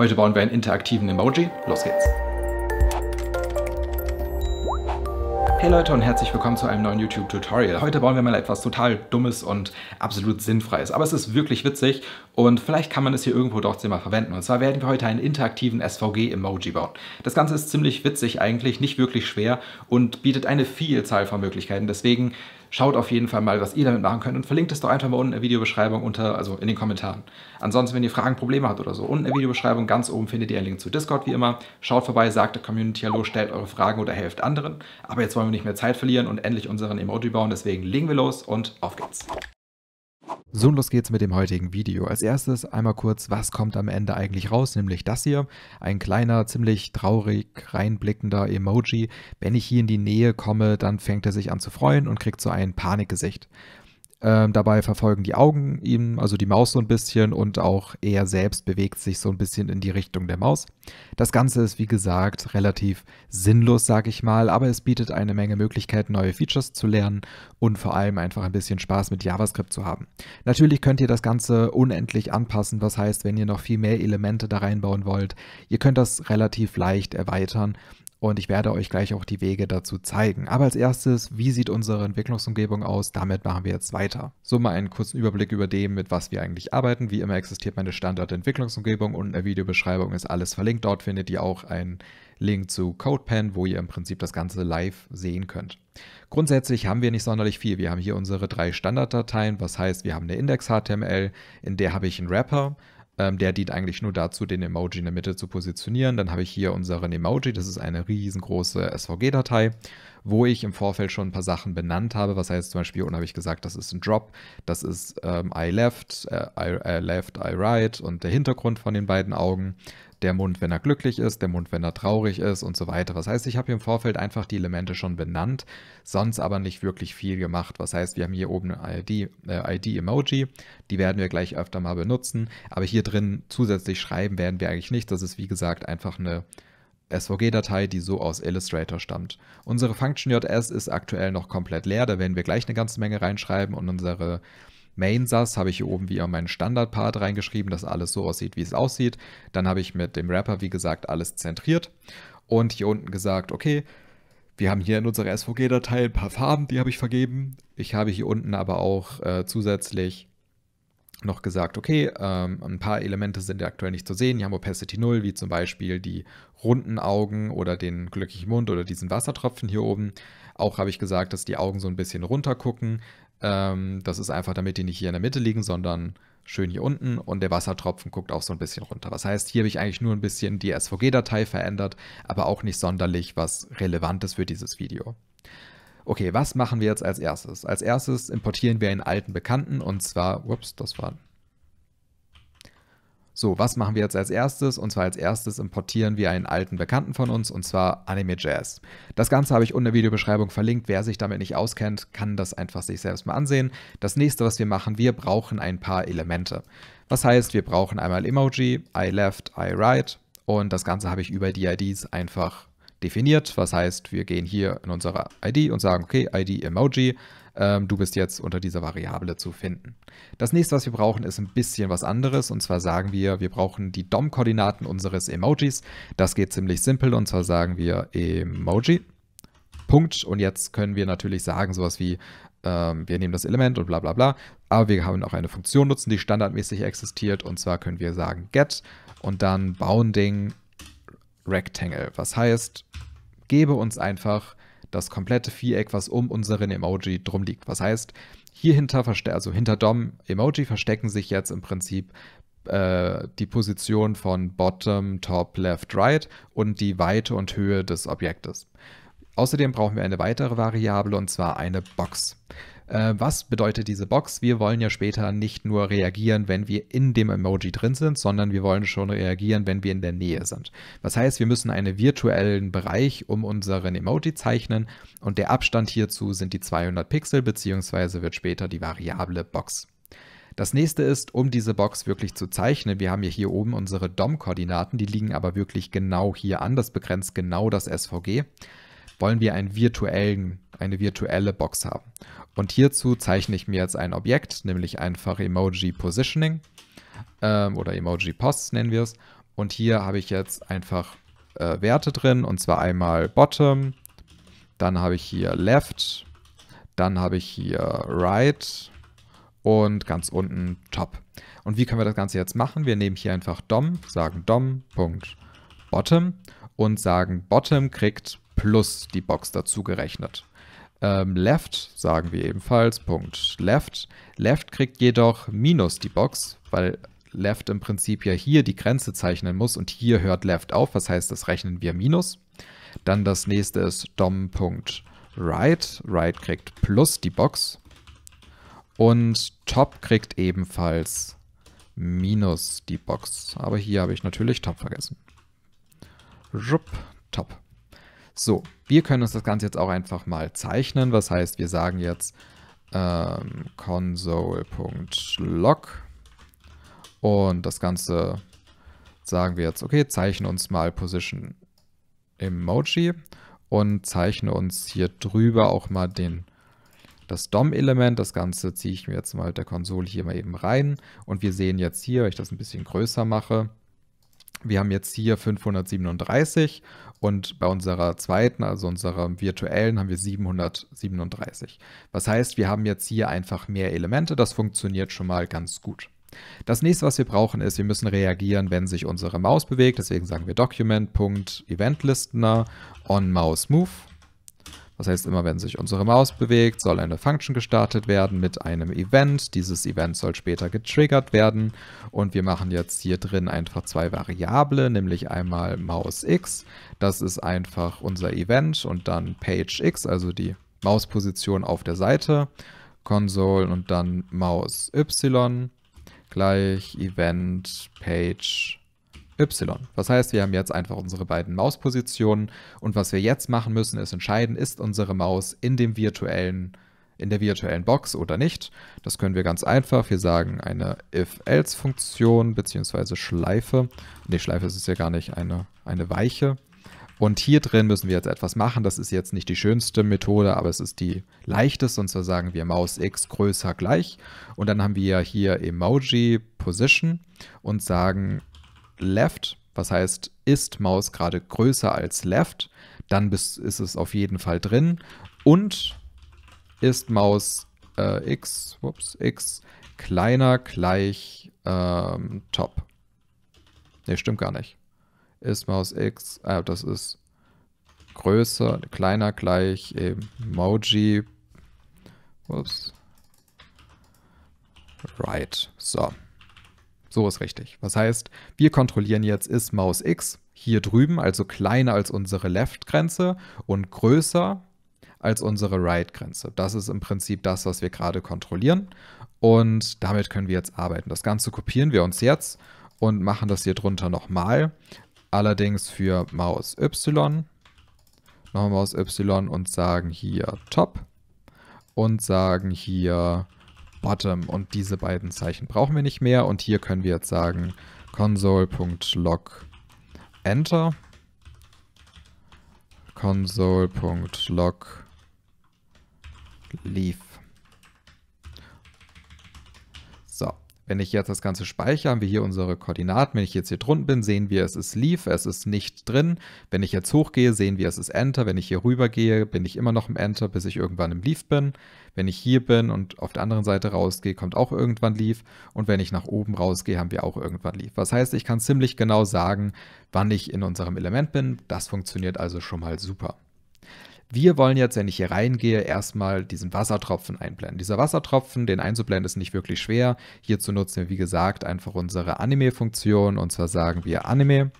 Heute bauen wir einen interaktiven Emoji. Los geht's! Hey Leute und herzlich willkommen zu einem neuen YouTube-Tutorial. Heute bauen wir mal etwas total Dummes und absolut Sinnfreies, aber es ist wirklich witzig und vielleicht kann man es hier irgendwo trotzdem mal verwenden. Und zwar werden wir heute einen interaktiven SVG-Emoji bauen. Das Ganze ist ziemlich witzig eigentlich, nicht wirklich schwer und bietet eine Vielzahl von Möglichkeiten. Deswegen Schaut auf jeden Fall mal, was ihr damit machen könnt und verlinkt es doch einfach mal unten in der Videobeschreibung unter, also in den Kommentaren. Ansonsten, wenn ihr Fragen, Probleme habt oder so, unten in der Videobeschreibung ganz oben findet ihr einen Link zu Discord wie immer. Schaut vorbei, sagt der Community Hallo, stellt eure Fragen oder helft anderen. Aber jetzt wollen wir nicht mehr Zeit verlieren und endlich unseren Emoji bauen, deswegen legen wir los und auf geht's. So und los geht's mit dem heutigen Video. Als erstes einmal kurz, was kommt am Ende eigentlich raus, nämlich das hier. Ein kleiner, ziemlich traurig reinblickender Emoji. Wenn ich hier in die Nähe komme, dann fängt er sich an zu freuen und kriegt so ein Panikgesicht. Ähm, dabei verfolgen die Augen ihm, also die Maus so ein bisschen und auch er selbst bewegt sich so ein bisschen in die Richtung der Maus. Das Ganze ist, wie gesagt, relativ sinnlos, sag ich mal, aber es bietet eine Menge Möglichkeiten, neue Features zu lernen und vor allem einfach ein bisschen Spaß mit JavaScript zu haben. Natürlich könnt ihr das Ganze unendlich anpassen, was heißt, wenn ihr noch viel mehr Elemente da reinbauen wollt, ihr könnt das relativ leicht erweitern und ich werde euch gleich auch die Wege dazu zeigen. Aber als erstes, wie sieht unsere Entwicklungsumgebung aus? Damit machen wir jetzt weiter. So mal einen kurzen Überblick über dem, mit was wir eigentlich arbeiten. Wie immer existiert meine Standard-Entwicklungsumgebung und in der Videobeschreibung ist alles verlinkt. Dort findet ihr auch einen Link zu CodePen, wo ihr im Prinzip das Ganze live sehen könnt. Grundsätzlich haben wir nicht sonderlich viel. Wir haben hier unsere drei Standarddateien, was heißt, wir haben eine Index-HTML, in der habe ich einen Wrapper ähm, der dient eigentlich nur dazu, den Emoji in der Mitte zu positionieren. Dann habe ich hier unseren Emoji. Das ist eine riesengroße SVG-Datei, wo ich im Vorfeld schon ein paar Sachen benannt habe. Was heißt zum Beispiel, und habe ich gesagt, das ist ein Drop, das ist ähm, I left, äh, I, I äh, left, I right und der Hintergrund von den beiden Augen. Der Mund, wenn er glücklich ist, der Mund, wenn er traurig ist und so weiter. Was heißt, ich habe hier im Vorfeld einfach die Elemente schon benannt, sonst aber nicht wirklich viel gemacht. Was heißt, wir haben hier oben eine ID-Emoji, äh, ID die werden wir gleich öfter mal benutzen, aber hier drin zusätzlich schreiben werden wir eigentlich nicht. Das ist wie gesagt einfach eine SVG-Datei, die so aus Illustrator stammt. Unsere Function.js ist aktuell noch komplett leer, da werden wir gleich eine ganze Menge reinschreiben und unsere main SAS habe ich hier oben wie immer meinen Standard-Part reingeschrieben, dass alles so aussieht, wie es aussieht. Dann habe ich mit dem Wrapper, wie gesagt, alles zentriert. Und hier unten gesagt, okay, wir haben hier in unserer SVG-Datei ein paar Farben, die habe ich vergeben. Ich habe hier unten aber auch äh, zusätzlich noch gesagt, okay, ähm, ein paar Elemente sind ja aktuell nicht zu sehen, die haben Opacity 0, wie zum Beispiel die runden Augen oder den glücklichen Mund oder diesen Wassertropfen hier oben. Auch habe ich gesagt, dass die Augen so ein bisschen runtergucken, ähm, das ist einfach, damit die nicht hier in der Mitte liegen, sondern schön hier unten und der Wassertropfen guckt auch so ein bisschen runter. Was heißt, hier habe ich eigentlich nur ein bisschen die SVG-Datei verändert, aber auch nicht sonderlich was Relevantes für dieses Video. Okay, was machen wir jetzt als erstes? Als erstes importieren wir einen alten Bekannten und zwar, ups, das war so, was machen wir jetzt als erstes? Und zwar als erstes importieren wir einen alten Bekannten von uns, und zwar Anime.js. Das Ganze habe ich unten in der Videobeschreibung verlinkt. Wer sich damit nicht auskennt, kann das einfach sich selbst mal ansehen. Das nächste, was wir machen, wir brauchen ein paar Elemente. Was heißt, wir brauchen einmal Emoji, I left, I right. Und das Ganze habe ich über die IDs einfach definiert. Was heißt, wir gehen hier in unsere ID und sagen, okay, ID Emoji, ähm, du bist jetzt unter dieser Variable zu finden. Das nächste, was wir brauchen, ist ein bisschen was anderes. Und zwar sagen wir, wir brauchen die DOM-Koordinaten unseres Emojis. Das geht ziemlich simpel. Und zwar sagen wir Emoji. Punkt. Und jetzt können wir natürlich sagen, sowas wie, ähm, wir nehmen das Element und bla bla bla. Aber wir haben auch eine Funktion nutzen, die standardmäßig existiert. Und zwar können wir sagen get und dann bounding rectangle. Was heißt, gebe uns einfach das komplette Viereck, was um unseren Emoji drum liegt. Was heißt, hier hinter, also hinter DOM Emoji verstecken sich jetzt im Prinzip äh, die Position von Bottom, Top, Left, Right und die Weite und Höhe des Objektes. Außerdem brauchen wir eine weitere Variable und zwar eine Box. Äh, was bedeutet diese Box? Wir wollen ja später nicht nur reagieren, wenn wir in dem Emoji drin sind, sondern wir wollen schon reagieren, wenn wir in der Nähe sind. Das heißt, wir müssen einen virtuellen Bereich um unseren Emoji zeichnen und der Abstand hierzu sind die 200 Pixel, beziehungsweise wird später die Variable Box. Das nächste ist, um diese Box wirklich zu zeichnen, wir haben ja hier oben unsere DOM-Koordinaten, die liegen aber wirklich genau hier an, das begrenzt genau das SVG wollen wir einen virtuellen, eine virtuelle Box haben. Und hierzu zeichne ich mir jetzt ein Objekt, nämlich einfach Emoji Positioning ähm, oder Emoji Posts nennen wir es. Und hier habe ich jetzt einfach äh, Werte drin und zwar einmal Bottom, dann habe ich hier Left, dann habe ich hier Right und ganz unten Top. Und wie können wir das Ganze jetzt machen? Wir nehmen hier einfach DOM, sagen DOM.bottom und sagen Bottom kriegt plus die Box dazu gerechnet. Ähm, left sagen wir ebenfalls, Punkt Left. Left kriegt jedoch minus die Box, weil Left im Prinzip ja hier die Grenze zeichnen muss und hier hört Left auf, was heißt, das rechnen wir minus. Dann das nächste ist Dom.Right. Right kriegt plus die Box. Und Top kriegt ebenfalls minus die Box. Aber hier habe ich natürlich Top vergessen. Rupp, Top. So, wir können uns das Ganze jetzt auch einfach mal zeichnen. Was heißt, wir sagen jetzt ähm, console.log und das Ganze sagen wir jetzt, okay, zeichne uns mal Position Emoji und zeichne uns hier drüber auch mal den das DOM-Element. Das Ganze ziehe ich mir jetzt mal der Konsole hier mal eben rein. Und wir sehen jetzt hier, wenn ich das ein bisschen größer mache, wir haben jetzt hier 537 und bei unserer zweiten, also unserer virtuellen, haben wir 737. Was heißt, wir haben jetzt hier einfach mehr Elemente. Das funktioniert schon mal ganz gut. Das nächste, was wir brauchen, ist, wir müssen reagieren, wenn sich unsere Maus bewegt. Deswegen sagen wir Document.EventListener on Mouse Move das heißt, immer wenn sich unsere Maus bewegt, soll eine Function gestartet werden mit einem Event. Dieses Event soll später getriggert werden. Und wir machen jetzt hier drin einfach zwei Variable, nämlich einmal MausX. Das ist einfach unser Event und dann PageX, also die Mausposition auf der Seite. Console und dann Maus Y gleich Event Page Y. Das heißt, wir haben jetzt einfach unsere beiden Mauspositionen und was wir jetzt machen müssen, ist entscheiden, ist unsere Maus in dem virtuellen in der virtuellen Box oder nicht. Das können wir ganz einfach. Wir sagen eine if-else-Funktion bzw. Schleife. Ne, Schleife ist es ja gar nicht, eine, eine Weiche. Und hier drin müssen wir jetzt etwas machen. Das ist jetzt nicht die schönste Methode, aber es ist die leichteste. Und zwar sagen wir Maus x größer gleich. Und dann haben wir hier Emoji Position und sagen left, was heißt, ist Maus gerade größer als left, dann ist es auf jeden Fall drin. Und ist Maus äh, x, ups, x kleiner gleich ähm, top. Ne, stimmt gar nicht. Ist Maus x, äh, das ist größer, kleiner gleich Emoji. Ups. Right. So. So ist richtig. Was heißt, wir kontrollieren jetzt, ist Maus X hier drüben, also kleiner als unsere Left-Grenze und größer als unsere Right-Grenze. Das ist im Prinzip das, was wir gerade kontrollieren. Und damit können wir jetzt arbeiten. Das Ganze kopieren wir uns jetzt und machen das hier drunter nochmal. Allerdings für Maus Y. Nochmal Maus Y und sagen hier Top. Und sagen hier Bottom und diese beiden Zeichen brauchen wir nicht mehr und hier können wir jetzt sagen console.log enter console.log leave Wenn ich jetzt das Ganze speichere, haben wir hier unsere Koordinaten. Wenn ich jetzt hier drunten bin, sehen wir, es ist Leave, es ist nicht drin. Wenn ich jetzt hochgehe, sehen wir, es ist Enter. Wenn ich hier rüber gehe, bin ich immer noch im Enter, bis ich irgendwann im Leave bin. Wenn ich hier bin und auf der anderen Seite rausgehe, kommt auch irgendwann Leave. Und wenn ich nach oben rausgehe, haben wir auch irgendwann Leave. Das heißt, ich kann ziemlich genau sagen, wann ich in unserem Element bin. Das funktioniert also schon mal super wir wollen jetzt, wenn ich hier reingehe, erstmal diesen Wassertropfen einblenden. Dieser Wassertropfen, den einzublenden, ist nicht wirklich schwer. Hierzu nutzen wir, wie gesagt, einfach unsere Anime-Funktion. Und zwar sagen wir Anime,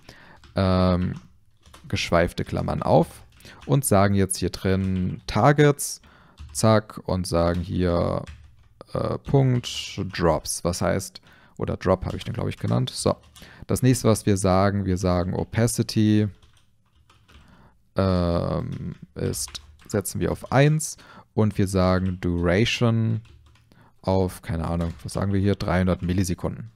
ähm, geschweifte Klammern auf und sagen jetzt hier drin Targets, zack, und sagen hier äh, Punkt Drops. Was heißt, oder Drop habe ich den, glaube ich, genannt. So, das nächste, was wir sagen, wir sagen Opacity ähm, ist, setzen wir auf 1 und wir sagen Duration auf, keine Ahnung, was sagen wir hier, 300 Millisekunden.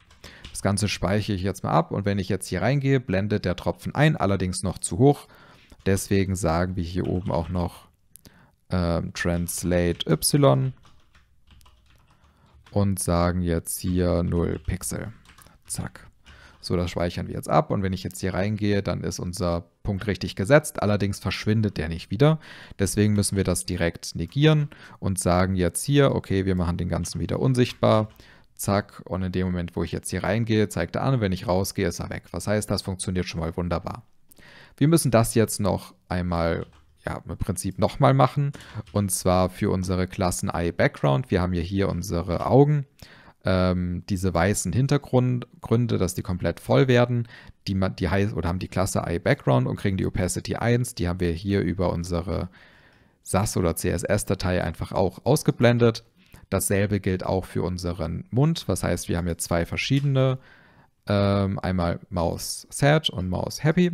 Das Ganze speichere ich jetzt mal ab und wenn ich jetzt hier reingehe, blendet der Tropfen ein, allerdings noch zu hoch. Deswegen sagen wir hier oben auch noch ähm, Translate Y und sagen jetzt hier 0 Pixel. Zack. So, das speichern wir jetzt ab und wenn ich jetzt hier reingehe, dann ist unser Punkt richtig gesetzt. Allerdings verschwindet der nicht wieder. Deswegen müssen wir das direkt negieren und sagen jetzt hier, okay, wir machen den ganzen wieder unsichtbar. Zack, und in dem Moment, wo ich jetzt hier reingehe, zeigt er an, wenn ich rausgehe, ist er weg. Was heißt, das funktioniert schon mal wunderbar. Wir müssen das jetzt noch einmal ja, im Prinzip nochmal machen. Und zwar für unsere Klassen Eye Background. Wir haben ja hier unsere Augen ähm, diese weißen Hintergründe, dass die komplett voll werden. Die, die heißt, oder haben die Klasse iBackground und kriegen die Opacity 1. Die haben wir hier über unsere SAS- oder CSS-Datei einfach auch ausgeblendet. Dasselbe gilt auch für unseren Mund. Was heißt, wir haben jetzt zwei verschiedene. Ähm, einmal Maus Sad und Maus Happy.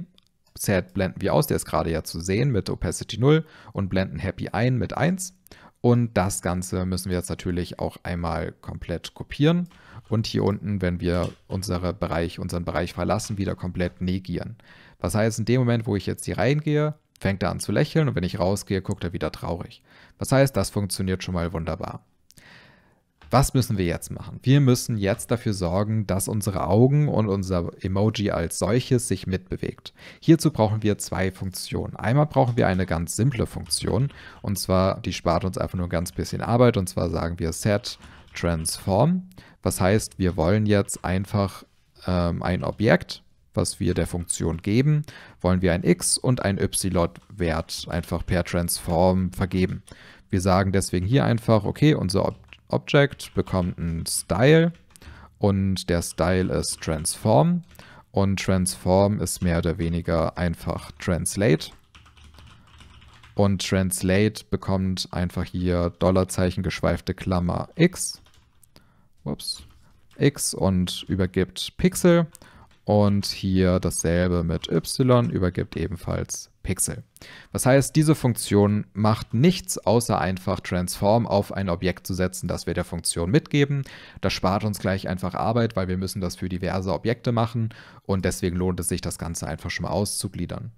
Sad blenden wir aus, der ist gerade ja zu sehen mit Opacity 0 und blenden Happy ein mit 1. Und das Ganze müssen wir jetzt natürlich auch einmal komplett kopieren und hier unten, wenn wir unsere Bereich, unseren Bereich verlassen, wieder komplett negieren. Was heißt, in dem Moment, wo ich jetzt hier reingehe, fängt er an zu lächeln und wenn ich rausgehe, guckt er wieder traurig. Das heißt, das funktioniert schon mal wunderbar. Was müssen wir jetzt machen? Wir müssen jetzt dafür sorgen, dass unsere Augen und unser Emoji als solches sich mitbewegt. Hierzu brauchen wir zwei Funktionen. Einmal brauchen wir eine ganz simple Funktion und zwar, die spart uns einfach nur ein ganz bisschen Arbeit und zwar sagen wir set transform. Was heißt, wir wollen jetzt einfach ähm, ein Objekt, was wir der Funktion geben, wollen wir ein x und ein y-Wert einfach per transform vergeben. Wir sagen deswegen hier einfach, okay, unser Objekt Object bekommt einen Style und der Style ist Transform und Transform ist mehr oder weniger einfach Translate. Und Translate bekommt einfach hier Dollarzeichen geschweifte Klammer x, ups, x und übergibt Pixel und hier dasselbe mit y übergibt ebenfalls Pixel. Das heißt, diese Funktion macht nichts außer einfach Transform auf ein Objekt zu setzen, das wir der Funktion mitgeben. Das spart uns gleich einfach Arbeit, weil wir müssen das für diverse Objekte machen und deswegen lohnt es sich, das Ganze einfach schon mal auszugliedern.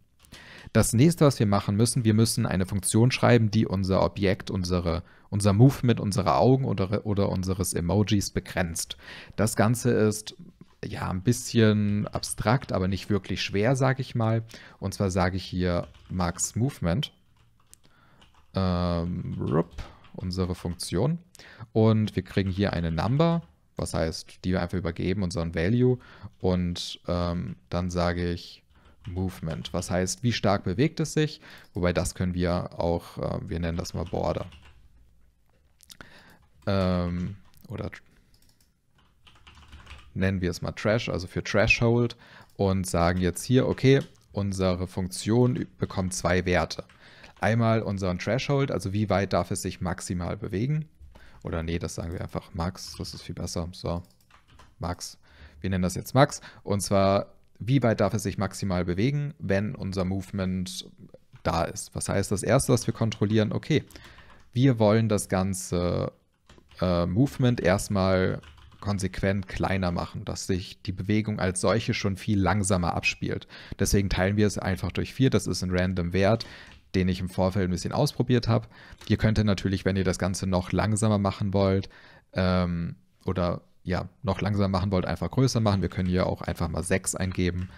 Das nächste, was wir machen müssen, wir müssen eine Funktion schreiben, die unser Objekt, unsere, unser Movement, unsere Augen oder, oder unseres Emojis begrenzt. Das Ganze ist ja, ein bisschen abstrakt, aber nicht wirklich schwer, sage ich mal. Und zwar sage ich hier Marx Movement. Ähm, rup, unsere Funktion. Und wir kriegen hier eine Number, was heißt, die wir einfach übergeben, unseren Value. Und ähm, dann sage ich Movement, was heißt, wie stark bewegt es sich. Wobei das können wir auch, äh, wir nennen das mal Border. Ähm, oder nennen wir es mal Trash, also für Threshold und sagen jetzt hier, okay, unsere Funktion bekommt zwei Werte. Einmal unseren Threshold, also wie weit darf es sich maximal bewegen. Oder nee, das sagen wir einfach Max, das ist viel besser. So, Max. Wir nennen das jetzt Max. Und zwar, wie weit darf es sich maximal bewegen, wenn unser Movement da ist. Was heißt das Erste, was wir kontrollieren? Okay, wir wollen das ganze äh, Movement erstmal konsequent kleiner machen, dass sich die Bewegung als solche schon viel langsamer abspielt. Deswegen teilen wir es einfach durch vier. Das ist ein random Wert, den ich im Vorfeld ein bisschen ausprobiert habe. Ihr könntet natürlich, wenn ihr das Ganze noch langsamer machen wollt ähm, oder ja, noch langsamer machen wollt, einfach größer machen. Wir können hier auch einfach mal 6 eingeben.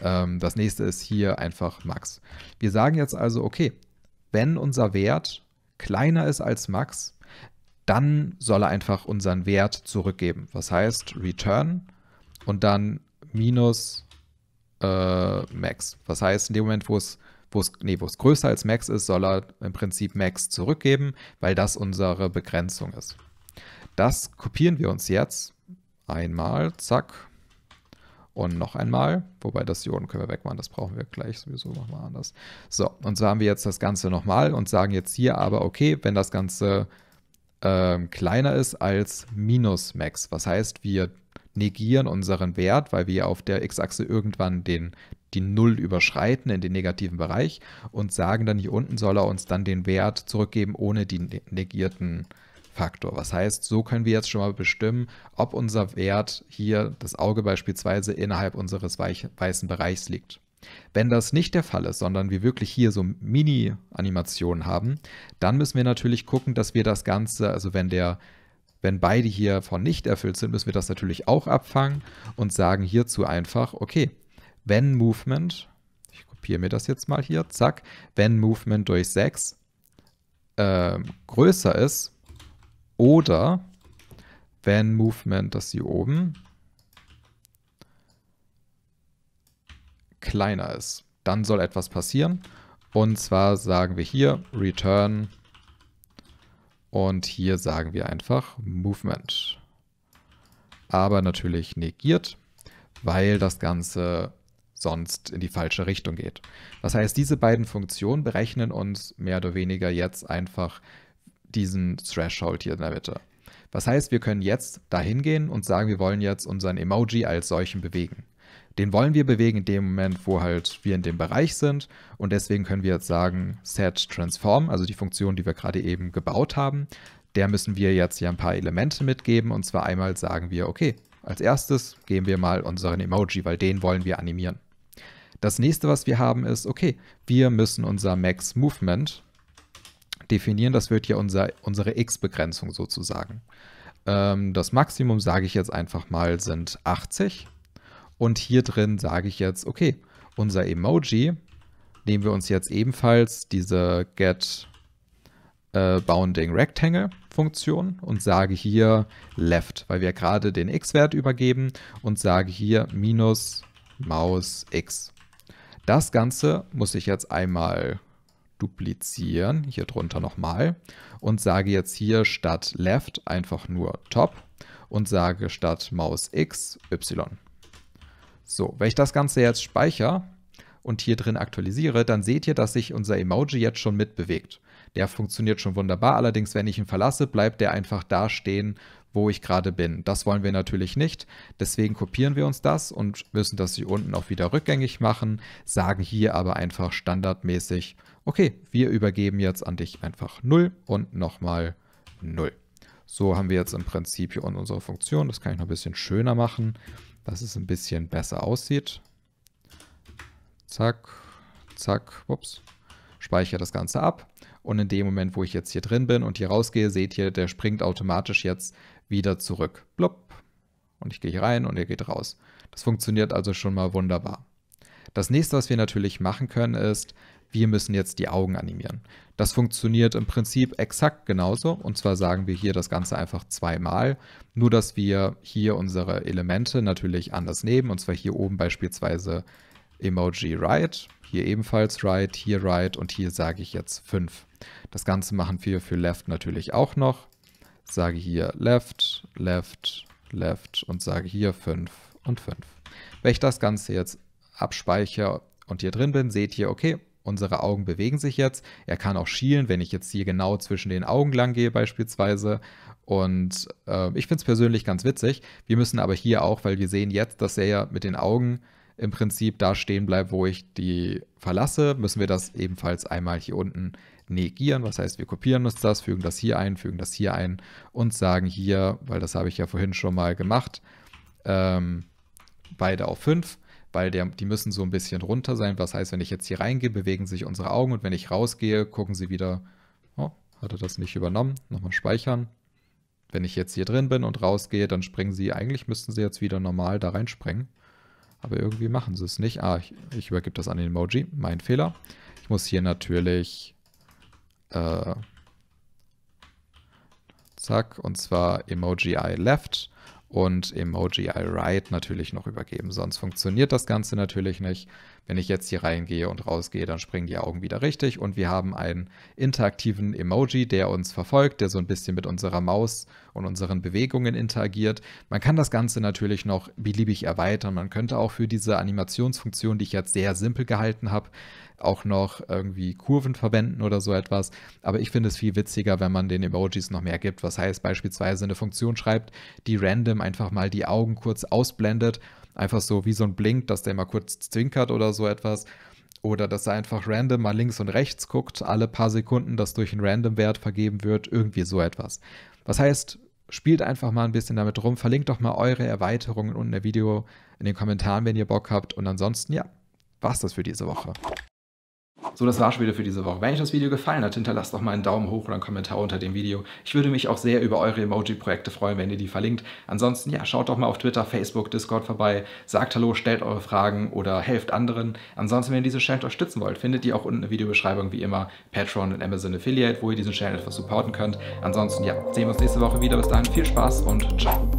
Ähm, das nächste ist hier einfach Max. Wir sagen jetzt also, okay, wenn unser Wert kleiner ist als Max, dann soll er einfach unseren Wert zurückgeben. Was heißt Return und dann minus äh, Max. Was heißt, in dem Moment, wo es wo es, nee, wo es größer als Max ist, soll er im Prinzip Max zurückgeben, weil das unsere Begrenzung ist. Das kopieren wir uns jetzt einmal, zack, und noch einmal, wobei das hier unten können wir wegmachen, das brauchen wir gleich sowieso nochmal anders. So, und so haben wir jetzt das Ganze nochmal und sagen jetzt hier aber, okay, wenn das Ganze ähm, kleiner ist als minus max. Was heißt, wir negieren unseren Wert, weil wir auf der x-Achse irgendwann den, die Null überschreiten in den negativen Bereich und sagen dann hier unten soll er uns dann den Wert zurückgeben ohne den ne-, negierten Faktor. Was heißt, so können wir jetzt schon mal bestimmen, ob unser Wert hier, das Auge beispielsweise, innerhalb unseres weichen, weißen Bereichs liegt. Wenn das nicht der Fall ist, sondern wir wirklich hier so Mini-Animationen haben, dann müssen wir natürlich gucken, dass wir das Ganze, also wenn der wenn beide hiervon nicht erfüllt sind, müssen wir das natürlich auch abfangen und sagen hierzu einfach, okay, wenn Movement, ich kopiere mir das jetzt mal hier, zack, wenn Movement durch 6 äh, größer ist oder wenn Movement, das hier oben, kleiner ist. Dann soll etwas passieren. Und zwar sagen wir hier return und hier sagen wir einfach movement. Aber natürlich negiert, weil das Ganze sonst in die falsche Richtung geht. Das heißt, diese beiden Funktionen berechnen uns mehr oder weniger jetzt einfach diesen Threshold hier in der Mitte. Das heißt, wir können jetzt dahin gehen und sagen, wir wollen jetzt unseren Emoji als solchen bewegen den wollen wir bewegen in dem Moment, wo halt wir in dem Bereich sind. Und deswegen können wir jetzt sagen, set transform, also die Funktion, die wir gerade eben gebaut haben, der müssen wir jetzt hier ein paar Elemente mitgeben. Und zwar einmal sagen wir, okay, als erstes geben wir mal unseren Emoji, weil den wollen wir animieren. Das nächste, was wir haben, ist, okay, wir müssen unser Max Movement definieren. Das wird ja unser, unsere X-Begrenzung sozusagen. Ähm, das Maximum, sage ich jetzt einfach mal, sind 80. Und hier drin sage ich jetzt, okay, unser Emoji nehmen wir uns jetzt ebenfalls diese get äh, bounding rectangle Funktion und sage hier left, weil wir gerade den x-Wert übergeben und sage hier minus Maus x. Das Ganze muss ich jetzt einmal duplizieren, hier drunter nochmal und sage jetzt hier statt left einfach nur top und sage statt Maus x y. So, wenn ich das Ganze jetzt speichere und hier drin aktualisiere, dann seht ihr, dass sich unser Emoji jetzt schon mitbewegt. Der funktioniert schon wunderbar, allerdings wenn ich ihn verlasse, bleibt der einfach da stehen, wo ich gerade bin. Das wollen wir natürlich nicht, deswegen kopieren wir uns das und müssen das hier unten auch wieder rückgängig machen, sagen hier aber einfach standardmäßig, okay, wir übergeben jetzt an dich einfach 0 und nochmal 0. So haben wir jetzt im Prinzip hier unsere Funktion, das kann ich noch ein bisschen schöner machen dass es ein bisschen besser aussieht. Zack, zack, ups. Speichere das Ganze ab. Und in dem Moment, wo ich jetzt hier drin bin und hier rausgehe, seht ihr, der springt automatisch jetzt wieder zurück. Blub. Und ich gehe hier rein und er geht raus. Das funktioniert also schon mal wunderbar. Das nächste, was wir natürlich machen können, ist, wir müssen jetzt die Augen animieren. Das funktioniert im Prinzip exakt genauso. Und zwar sagen wir hier das Ganze einfach zweimal. Nur, dass wir hier unsere Elemente natürlich anders nehmen. Und zwar hier oben beispielsweise Emoji Right, hier ebenfalls Right, hier Right und hier sage ich jetzt 5. Das Ganze machen wir für Left natürlich auch noch. Sage hier Left, Left, Left und sage hier 5 und 5. Wenn ich das Ganze jetzt abspeichere und hier drin bin, seht ihr, okay, unsere Augen bewegen sich jetzt. Er kann auch schielen, wenn ich jetzt hier genau zwischen den Augen lang gehe beispielsweise. Und äh, ich finde es persönlich ganz witzig. Wir müssen aber hier auch, weil wir sehen jetzt, dass er ja mit den Augen im Prinzip da stehen bleibt, wo ich die verlasse, müssen wir das ebenfalls einmal hier unten negieren. Was heißt, wir kopieren uns das, fügen das hier ein, fügen das hier ein und sagen hier, weil das habe ich ja vorhin schon mal gemacht, ähm, beide auf 5 weil der, die müssen so ein bisschen runter sein. Was heißt, wenn ich jetzt hier reingehe, bewegen sich unsere Augen und wenn ich rausgehe, gucken sie wieder, oh, hat er das nicht übernommen? Nochmal speichern. Wenn ich jetzt hier drin bin und rausgehe, dann springen sie, eigentlich müssten sie jetzt wieder normal da reinspringen. Aber irgendwie machen sie es nicht. Ah, ich, ich übergebe das an den Emoji. Mein Fehler. Ich muss hier natürlich äh, zack, und zwar Emoji I left und Emoji I Write natürlich noch übergeben. Sonst funktioniert das Ganze natürlich nicht. Wenn ich jetzt hier reingehe und rausgehe, dann springen die Augen wieder richtig und wir haben einen interaktiven Emoji, der uns verfolgt, der so ein bisschen mit unserer Maus und unseren Bewegungen interagiert. Man kann das Ganze natürlich noch beliebig erweitern. Man könnte auch für diese Animationsfunktion, die ich jetzt sehr simpel gehalten habe, auch noch irgendwie Kurven verwenden oder so etwas. Aber ich finde es viel witziger, wenn man den Emojis noch mehr gibt. Was heißt beispielsweise eine Funktion schreibt, die random einfach mal die Augen kurz ausblendet Einfach so wie so ein Blink, dass der mal kurz zwinkert oder so etwas. Oder dass er einfach random mal links und rechts guckt, alle paar Sekunden, dass durch einen Random-Wert vergeben wird, irgendwie so etwas. Was heißt, spielt einfach mal ein bisschen damit rum, verlinkt doch mal eure Erweiterungen unten in der Video, in den Kommentaren, wenn ihr Bock habt. Und ansonsten, ja, war's das für diese Woche. So, das war's schon wieder für diese Woche. Wenn euch das Video gefallen hat, hinterlasst doch mal einen Daumen hoch oder einen Kommentar unter dem Video. Ich würde mich auch sehr über eure Emoji-Projekte freuen, wenn ihr die verlinkt. Ansonsten, ja, schaut doch mal auf Twitter, Facebook, Discord vorbei, sagt Hallo, stellt eure Fragen oder helft anderen. Ansonsten, wenn ihr diese Channel unterstützen wollt, findet ihr auch unten in der Videobeschreibung wie immer Patreon und Amazon Affiliate, wo ihr diesen Channel etwas supporten könnt. Ansonsten, ja, sehen wir uns nächste Woche wieder. Bis dahin, viel Spaß und ciao.